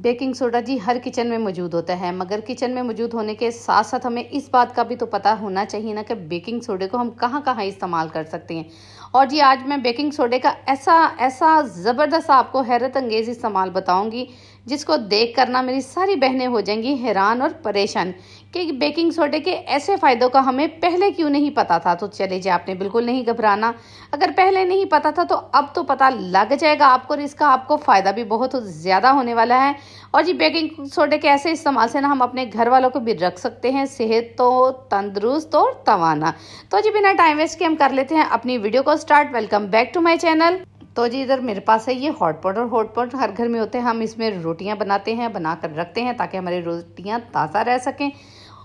baking soda जी हर kitchen में मौजूद होता है मगर किचन में मौजूद होने के साथ साथ हमें इस बात का भी तो पता होना चाहिए ना कि बेकिंग सोडे को हम कहाँ कहाँ इस्तेमाल कर सकते हैं और जी आज मैं बेकिंग सोडे का ऐसा ऐसा ज़बरदस्त आपको हैरत अंगेज़ इस्तेमाल बताऊँगी जिसको देख कर ना मेरी सारी बहनें हो जाएंगी हैरान और परेशान कि बेकिंग सोडे के ऐसे फ़ायदों का हमें पहले क्यों नहीं पता था तो चले जी आपने बिल्कुल नहीं घबराना अगर पहले नहीं पता था तो अब तो पता लग जाएगा आपको और इसका आपको फ़ायदा भी बहुत ज़्यादा होने वाला है और जी बेकिंग सोडे के ऐसे इस्तेमाल से ना हम अपने घर वालों को भी रख सकते हैं सेहत तो तंदुरुस्त और तवाना तो जी बिना टाइम वेस्ट के हम कर लेते हैं अपनी वीडियो को start welcome back to my channel तो जी इधर मेरे पास है ये हॉट पॉट और हॉट पॉट हर घर में होते हैं हम इसमें रोटियां बनाते हैं बना कर रखते हैं ताकि हमारी रोटियां ताज़ा रह सकें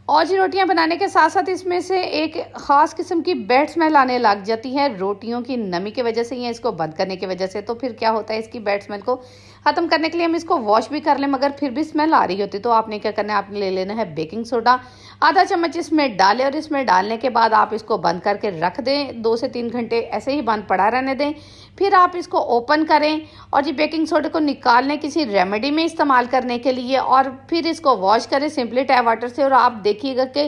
और जी रोटियां बनाने के साथ साथ इसमें से एक ख़ास किस्म की बैट स्मेल आने लग जाती है रोटियों की नमी की वजह से या इसको बंद करने की वजह से तो फिर क्या होता है इसकी बैड स्मेल को ख़त्म करने के लिए हम इसको वॉश भी कर लें मगर फिर भी स्मेल आ रही होती तो आपने क्या करना है आपने ले लेना है बेकिंग सोडा आधा चम्मच इसमें डालें और इसमें डालने के बाद आप इसको बंद करके रख दें दो से तीन घंटे ऐसे ही बंद पड़ा रहने दें फिर आप इसको ओपन करें और जी बेकिंग सोडा को निकाल लें किसी रेमेडी में इस्तेमाल करने के लिए और फिर इसको वॉश करें सिंपली टैप वाटर से और आप देखिएगा कि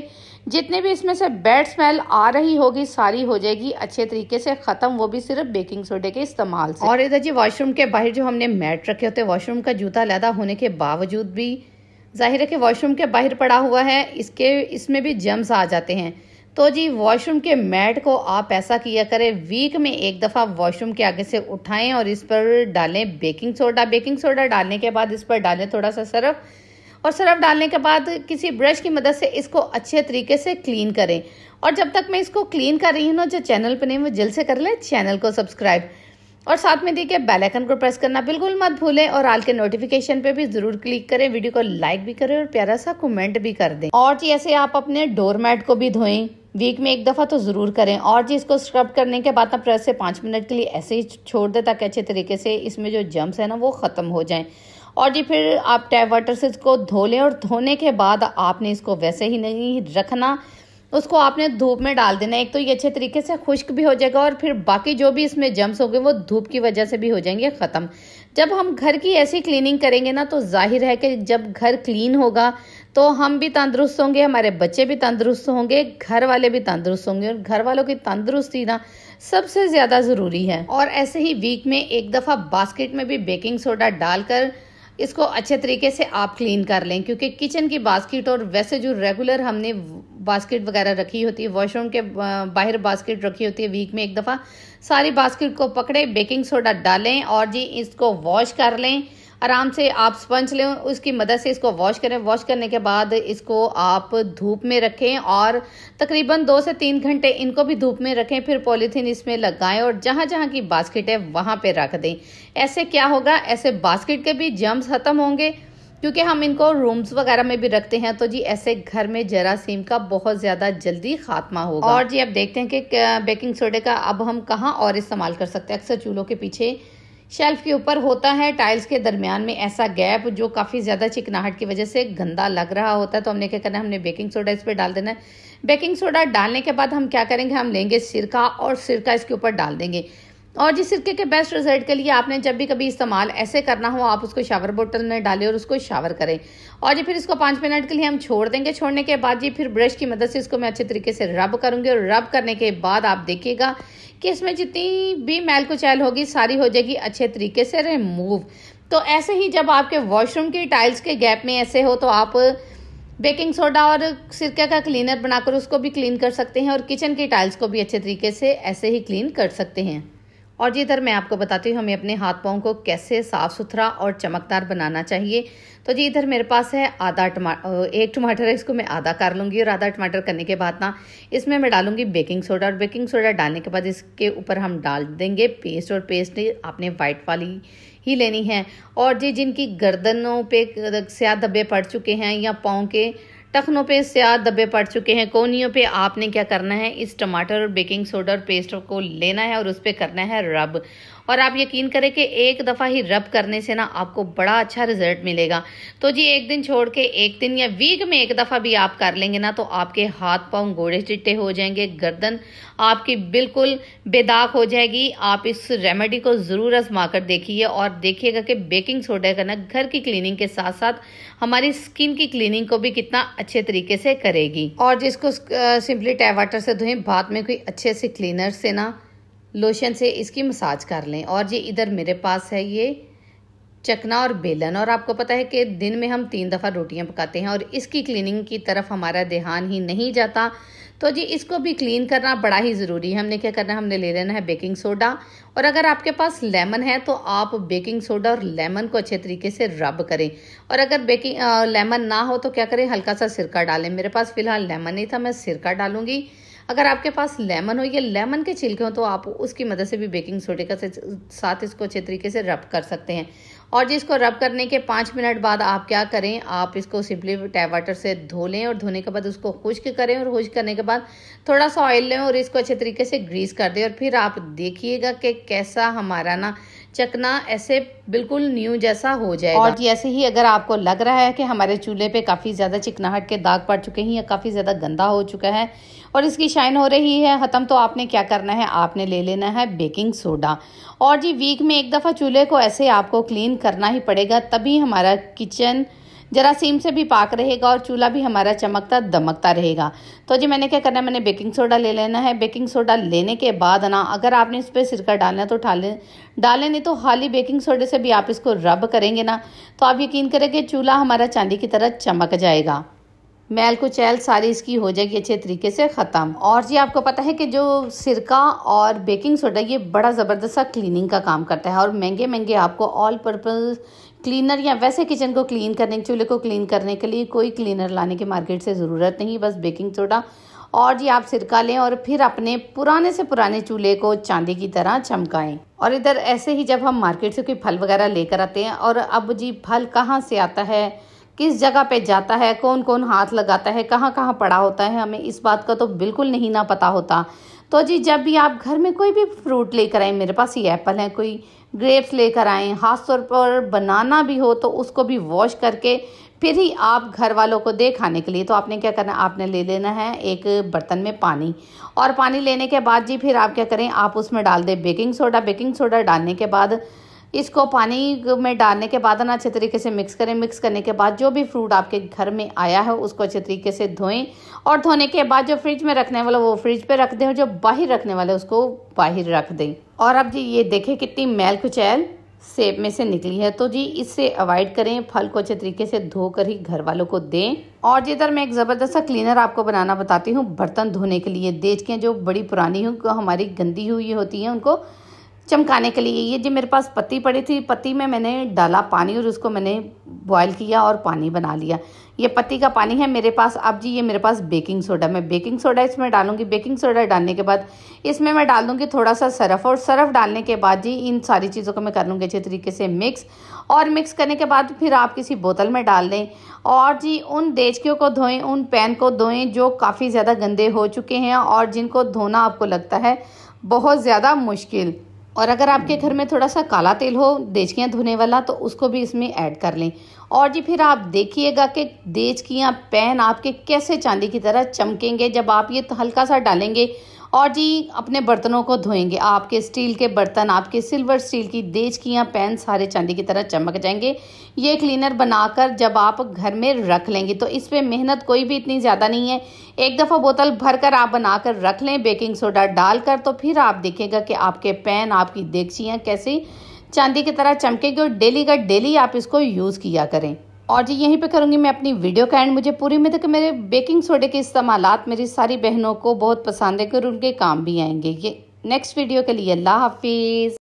जितने भी इसमें से बैड स्मेल आ रही होगी सारी हो जाएगी अच्छे तरीके से ख़त्म वो भी सिर्फ बेकिंग सोडे के इस्तेमाल से और इधर जी वॉशरूम के बाहर जो हमने मैट रखे होते हैं वॉशरूम का जूता लैदा होने के बावजूद भी ज़ाहिर है कि वॉशरूम के बाहर पड़ा हुआ है इसके इसमें भी जम्स आ जाते हैं तो जी वॉशरूम के मैट को आप ऐसा किया करें वीक में एक दफ़ा वॉशरूम के आगे से उठाएं और इस पर डालें बेकिंग सोडा बेकिंग सोडा डालने के बाद इस पर डालें थोड़ा सा सरफ और सरफ डालने के बाद किसी ब्रश की मदद से इसको अच्छे तरीके से क्लीन करें और जब तक मैं इसको क्लीन कर रही हूँ ना जो चैनल पर नहीं वो जल्द से कर लें चैनल को सब्सक्राइब और साथ में देखिए बेल आइकन को प्रेस करना बिल्कुल मत भूलें और आल के नोटिफिकेशन पे भी जरूर क्लिक करें वीडियो को लाइक भी करें और प्यारा सा कमेंट भी कर दें और जी ऐसे आप अपने मैट को भी धोएं वीक में एक दफ़ा तो ज़रूर करें और जी इसको स्क्रब करने के बाद ना प्रेस से पाँच मिनट के लिए ऐसे ही छोड़ दें ताकि अच्छे तरीके से इसमें जो जम्स है ना वो ख़त्म हो जाए और ये फिर आप टैप वाटर से इसको धो लें और धोने के बाद आपने इसको वैसे ही नहीं रखना उसको आपने धूप में डाल देना एक तो ये अच्छे तरीके से खुश्क भी हो जाएगा और फिर बाकी जो भी इसमें जम्स हो गए वो धूप की वजह से भी हो जाएंगे ख़त्म जब हम घर की ऐसी क्लीनिंग करेंगे ना तो जाहिर है कि जब घर क्लीन होगा तो हम भी तंदुरुस्त होंगे हमारे बच्चे भी तंदुरुस्त होंगे घर वाले भी तंदुरुस्त होंगे और घर वालों की तंदुरुस्ती ना सबसे ज़्यादा ज़रूरी है और ऐसे ही वीक में एक दफ़ा बास्केट में भी बेकिंग सोडा डालकर इसको अच्छे तरीके से आप क्लीन कर लें क्योंकि किचन की बास्केट और वैसे जो रेगुलर हमने बास्केट वगैरह रखी होती है वॉशरूम के बाहर बास्केट रखी होती है वीक में एक दफ़ा सारी बास्केट को पकड़े बेकिंग सोडा डालें और जी इसको वॉश कर लें आराम से आप स्पंज लें उसकी मदद से इसको वॉश करें वॉश करने के बाद इसको आप धूप में रखें और तकरीबन दो से तीन घंटे इनको भी धूप में रखें फिर पॉलीथीन इसमें लगाएं और जहां जहाँ की बास्केट है वहां पर रख दें ऐसे क्या होगा ऐसे बास्केट के भी जम्स ख़त्म होंगे क्योंकि हम इनको रूम्स वगैरह में भी रखते हैं तो जी ऐसे घर में जरासीम का बहुत ज़्यादा जल्दी खात्मा होगा और जी अब देखते हैं कि बेकिंग सोडे का अब हम कहाँ और इस्तेमाल कर सकते हैं अक्सर चूल्हों के पीछे शेल्फ के ऊपर होता है टाइल्स के दरमियान में ऐसा गैप जो काफ़ी ज़्यादा चिकनाहट की वजह से गंदा लग रहा होता है तो हमने क्या करना है हमने बेकिंग सोडा इस पर डाल देना है बेकिंग सोडा डालने के बाद हम क्या करेंगे हम लेंगे सिरका और सिरका इसके ऊपर डाल देंगे और जिस सिरके के बेस्ट रिजल्ट के लिए आपने जब भी कभी इस्तेमाल ऐसे करना हो आप उसको शावर बोतल में डालें और उसको शावर करें और जी फिर इसको पाँच मिनट के लिए हम छोड़ देंगे छोड़ने के बाद जी फिर ब्रश की मदद से इसको मैं अच्छे तरीके से रब करूँगी और रब करने के बाद आप देखिएगा कि इसमें जितनी भी मैल कुचैल होगी सारी हो जाएगी अच्छे तरीके से रिमूव तो ऐसे ही जब आपके वॉशरूम की टाइल्स के गैप में ऐसे हो तो आप बेकिंग सोडा और सिरके का क्लीनर बनाकर उसको भी क्लीन कर सकते हैं और किचन की टाइल्स को भी अच्छे तरीके से ऐसे ही क्लीन कर सकते हैं और जी इधर मैं आपको बताती हूँ हमें अपने हाथ पाँव को कैसे साफ़ सुथरा और चमकदार बनाना चाहिए तो जी इधर मेरे पास है आधा टमा एक टमाटर है इसको मैं आधा कर लूँगी और आधा टमाटर करने के बाद ना इसमें मैं डालूंगी बेकिंग सोडा और बेकिंग सोडा डालने के बाद इसके ऊपर हम डाल देंगे पेस्ट और पेस्ट आपने वाइट वाली ही लेनी है और जी जिनकी गर्दनों पे स्या धब्बे पड़ चुके हैं या पाँव के टखनों पे स्याद दबे पड़ चुके हैं कोनियों पे आपने क्या करना है इस टमाटर और बेकिंग सोडा और पेस्ट को लेना है और उस पर करना है रब और आप यकीन करें कि एक दफ़ा ही रब करने से ना आपको बड़ा अच्छा रिजल्ट मिलेगा तो जी एक दिन छोड़ के एक दिन या वीक में एक दफ़ा भी आप कर लेंगे ना तो आपके हाथ पाँव घोड़े चिट्टे हो जाएंगे गर्दन आपकी बिल्कुल बेदाग हो जाएगी आप इस रेमेडी को ज़रूर आजमा कर देखिए और देखिएगा कि बेकिंग सोडा का ना घर की क्लीनिंग के साथ साथ हमारी स्किन की क्लीनिंग को भी कितना अच्छे तरीके से करेगी और जिसको सिंपली टाइवाटर से धोएं बाद में कोई अच्छे से क्लीनर से ना लोशन से इसकी मसाज कर लें और ये इधर मेरे पास है ये चकना और बेलन और आपको पता है कि दिन में हम तीन दफ़ा रोटियां पकाते हैं और इसकी क्लीनिंग की तरफ हमारा ध्यान ही नहीं जाता तो जी इसको भी क्लीन करना बड़ा ही ज़रूरी है हमने क्या करना है हमने ले लेना है बेकिंग सोडा और अगर आपके पास लेमन है तो आप बेकिंग सोडा और लेमन को अच्छे तरीके से रब करें और अगर बेकिंग लेमन ना हो तो क्या करें हल्का सा सिरका डालें मेरे पास फ़िलहाल लेमन नहीं था मैं सिरका डालूंगी अगर आपके पास लेमन हो या लेमन के छिलके हों तो आप उसकी मदद से भी बेकिंग सोडे का साथ इसको अच्छे तरीके से रब कर सकते हैं और जिसको रब करने के पाँच मिनट बाद आप क्या करें आप इसको सिंपली वाटर से धो लें और धोने के बाद उसको खुश्क करें और खुश्क करने के बाद थोड़ा सा ऑयल लें और इसको अच्छे तरीके से ग्रीस कर दें और फिर आप देखिएगा कि कैसा हमारा ना चकना ऐसे बिल्कुल न्यू जैसा हो जाएगा और जैसे ही अगर आपको लग रहा है कि हमारे चूल्हे पे काफ़ी ज़्यादा चिकनाहट के दाग पड़ चुके हैं या काफ़ी ज़्यादा गंदा हो चुका है और इसकी शाइन हो रही है ख़त्म तो आपने क्या करना है आपने ले लेना है बेकिंग सोडा और जी वीक में एक दफ़ा चूल्हे को ऐसे आपको क्लीन करना ही पड़ेगा तभी हमारा किचन जरासीम से भी पाक रहेगा और चूल्हा भी हमारा चमकता दमकता रहेगा तो जी मैंने क्या करना है मैंने बेकिंग सोडा ले लेना है बेकिंग सोडा लेने के बाद ना अगर आपने इस पर सिरका डालना है तो ठाले डालें नहीं तो खाली बेकिंग सोडे से भी आप इसको रब करेंगे ना तो आप यकीन करेंगे चूल्हा हमारा चांदी की तरह चमक जाएगा मैल को चैल सारी इसकी हो जाएगी अच्छे तरीके से ख़त्म और जी आपको पता है कि जो सिरका और बेकिंग सोडा ये बड़ा ज़बरदस्त क्लीनिंग का काम करता है और महंगे महंगे आपको ऑल पर्पज़ क्लीनर या वैसे किचन को क्लीन करने चूल्हे को क्लीन करने के लिए कोई क्लीनर लाने की मार्केट से ज़रूरत नहीं बस बेकिंग सोडा और जी आप सिरका लें और फिर अपने पुराने से पुराने चूल्हे को चांदी की तरह चमकाएं और इधर ऐसे ही जब हम मार्केट से कोई फल वगैरह लेकर आते हैं और अब जी फल कहाँ से आता है किस जगह पे जाता है कौन कौन हाथ लगाता है कहाँ कहाँ पड़ा होता है हमें इस बात का तो बिल्कुल नहीं ना पता होता तो जी जब भी आप घर में कोई भी फ्रूट लेकर आएँ मेरे पास ये एप्पल है कोई ग्रेप्स लेकर आएँ खास तौर पर बनाना भी हो तो उसको भी वॉश करके फिर ही आप घर वालों को दे खाने के लिए तो आपने क्या करना आपने ले लेना है एक बर्तन में पानी और पानी लेने के बाद जी फिर आप क्या करें आप उसमें डाल दें बेकिंग सोडा बेकिंग सोडा डालने के बाद इसको पानी में डालने के बाद ना अच्छे तरीके से मिक्स करें मिक्स करने के बाद जो भी फ्रूट आपके घर में आया है उसको अच्छे तरीके से धोएं और धोने के बाद जो फ्रिज में रखने वाला वो फ्रिज पे रख दें और जो बाहर रखने वाले उसको बाहर रख दें और अब जी ये देखें कितनी मैल कुचैल सेब में से निकली है तो जी इससे अवॉइड करें फल को अच्छे तरीके से धोकर ही घर वालों को दें और जिधर मैं एक ज़बरदस्त क्लीनर आपको बनाना बताती हूँ बर्तन धोने के लिए देश के जो बड़ी पुरानी हूँ हमारी गंदी हुई होती हैं उनको चमकाने के लिए ये जो मेरे पास पत्ती पड़ी थी पत्ती में मैंने डाला पानी और उसको मैंने बॉयल किया और पानी बना लिया ये पत्ती का पानी है मेरे पास अब जी ये मेरे पास बेकिंग सोडा मैं बेकिंग सोडा इसमें डालूंगी बेकिंग सोडा डालने के बाद इसमें मैं डाल दूँगी थोड़ा सा सरफ और सरफ डालने के बाद जी इन सारी चीज़ों को मैं कर लूँगी अच्छे तरीके से मिक्स और मिक्स करने के बाद फिर आप किसी बोतल में डाल दें और जी उन देचकियों को धोएं उन पैन को धोएं जो काफ़ी ज़्यादा गंदे हो चुके हैं और जिनको धोना आपको लगता है बहुत ज़्यादा मुश्किल और अगर आपके घर में थोड़ा सा काला तेल हो देचकियाँ धोने वाला तो उसको भी इसमें ऐड कर लें और जी फिर आप देखिएगा कि देचकियाँ पैन आपके कैसे चांदी की तरह चमकेंगे जब आप ये हल्का सा डालेंगे और जी अपने बर्तनों को धोएंगे आपके स्टील के बर्तन आपके सिल्वर स्टील की देचकियाँ पैन सारे चांदी की तरह चमक जाएंगे ये क्लीनर बनाकर जब आप घर में रख लेंगे तो इस पर मेहनत कोई भी इतनी ज़्यादा नहीं है एक दफ़ा बोतल भर कर आप बनाकर रख लें बेकिंग सोडा डालकर तो फिर आप देखेगा कि आपके पैन आपकी देगचियाँ कैसे चांदी की तरह चमकेगी और डेली का डेली आप इसको यूज़ किया करें और जी यहीं पे करूँगी मैं अपनी वीडियो का एंड मुझे पूरी उम्मीद है कि मेरे बेकिंग सोडे के इस्तेमाल मेरी सारी बहनों को बहुत पसंद है और उनके काम भी आएंगे ये नेक्स्ट वीडियो के लिए अल्लाह हाफिज़